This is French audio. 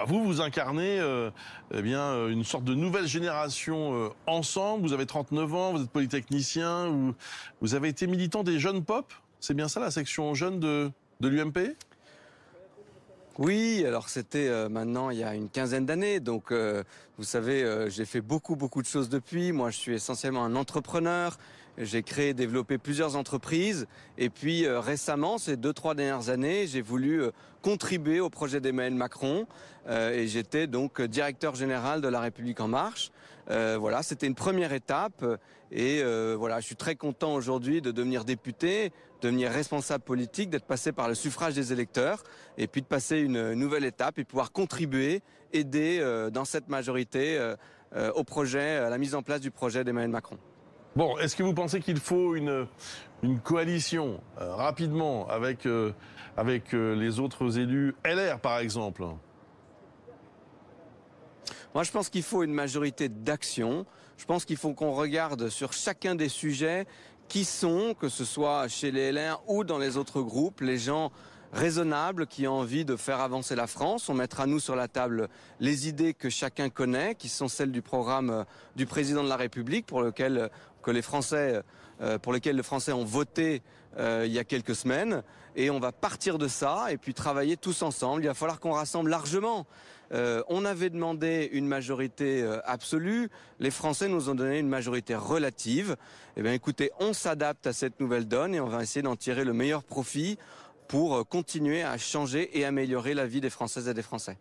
Ah, vous, vous incarnez euh, eh bien, euh, une sorte de nouvelle génération euh, ensemble. Vous avez 39 ans, vous êtes polytechnicien, vous, vous avez été militant des jeunes pop. C'est bien ça la section jeune de, l'UMP oui, alors c'était maintenant il y a une quinzaine d'années, donc vous savez, j'ai fait beaucoup beaucoup de choses depuis. Moi, je suis essentiellement un entrepreneur. J'ai créé et développé plusieurs entreprises. Et puis euh, récemment, ces deux, trois dernières années, j'ai voulu euh, contribuer au projet d'Emmanuel Macron. Euh, et j'étais donc directeur général de La République En Marche. voilà, c'était une première étape. Et voilà, je suis très content aujourd'hui de devenir député, devenir responsable politique, d'être passé par le suffrage des électeurs, et puis de passer une nouvelle étape et pouvoir contribuer, aider dans cette majorité au projet, à la mise en place du projet d'Emmanuel Macron. Bon, est-ce que vous pensez qu'il faut une, une coalition euh, rapidement avec, euh, avec euh, les autres élus LR, par exemple Moi, je pense qu'il faut une majorité d'action. Je pense qu'il faut qu'on regarde sur chacun des sujets qui sont, que ce soit chez les LR ou dans les autres groupes, les gens raisonnable qui a envie de faire avancer la France. On mettra nous sur la table les idées que chacun connaît, qui sont celles du programme euh, du président de la République pour lequel euh, que les Français, euh, pour les Français ont voté il y a quelques semaines. Et on va partir de ça et puis travailler tous ensemble. Il va falloir qu'on rassemble largement. on avait demandé une majorité absolue. Les Français nous ont donné une majorité relative. Eh bien, écoutez, on s'adapte à cette nouvelle donne et on va essayer d'en tirer le meilleur profit pour continuer à changer et améliorer la vie des Françaises et des Français.